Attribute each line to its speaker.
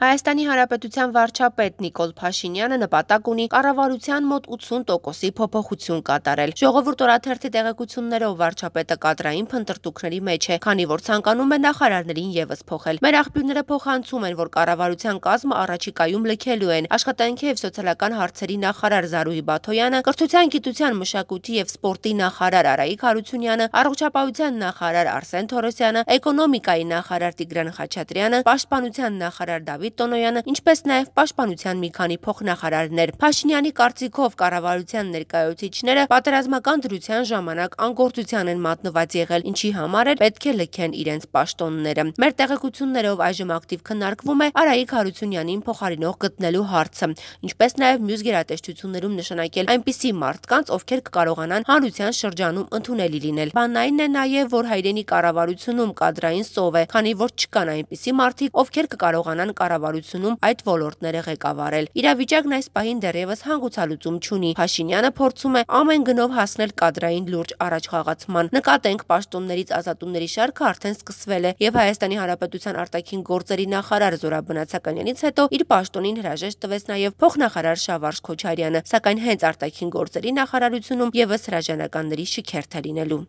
Speaker 1: Հայաստանի Հանրապետության վարչապետ Նիկոլ Փաշինյանը նպատակ ունի կառավարության մոտ 80%-ի փոփոխություն կատարել։ Ժողովուրդ օրաթերթի տեղեկություններով վարչապետը կադրային փնտրտուքների մեջ է, քանի որ ցանկանում է նախարարներին եւս փոխել։ Մեր աղբյուրները փոխանցում են, որ կառավարության կազմը առաջիկայում լքելու են։ Աշխատանքի եւ սոցիալական հարցերի նախարար Զարուհի Բաթոյանը, կրթության, գիտության, մշակույթի եւ սպորտի նախարար Արայիկ Հարությունյանը, առողջապահության նախարար Արսեն Թորոսյանը, էկոնոմիկայի նախարար Տիգրան Խաչատրյանը, պաշտպանության նախարար Դավիթ Դավիթ Տոնոյանը, ինչպես նաև պաշտպանության մի քանի փոխնախարարներ։ Փաշինյանի կարծիքով կառավարության ներկայացուցիչները պատերազմական դրության ժամանակ անգործության են մատնված եղել, ինչի համար էլ պետք է լքեն իրենց պաշտոնները։ Մեր տեղեկություններով այժմ ակտիվ քննարկվում է Արայիկ Հարությունյանին փոխարինող գտնելու հարցը, ինչպես նաև մյուս գերատեսչություններում նշանակել այնպիսի մարդկանց, ովքեր կկարողանան հանրության շրջանում ընդունելի լինել։ Բանն այն է նաև, որ հայրենի կառավարությունում կադրային սով է, քանի որ չկան այնպիսի մարդիկ, ովքեր կկարողանան կառավարել կառավարությունում այդ ոլորտները ղեկավարել։ Իրավիճակն այս պահին դեռևս հանգուցալուծում չունի։ Փաշինյանը փորձում է ամեն գնով հասնել կադրային լուրջ առաջխաղացման։ Նկատենք պաշտոններից ազատումների շարքը արդեն սկսվել է եւ Հայաստանի Հանրապետության արտաքին գործերի նախարար Զորաբնացականյանից հետո իր պաշտոնին հրաժեշտ տվեց նաեւ փոխնախարար Շավարժ Քոչարյանը, սակայն հենց արտաքին գործերի նախարարությունում եւս հրաժանականների շքերթ է լինելու։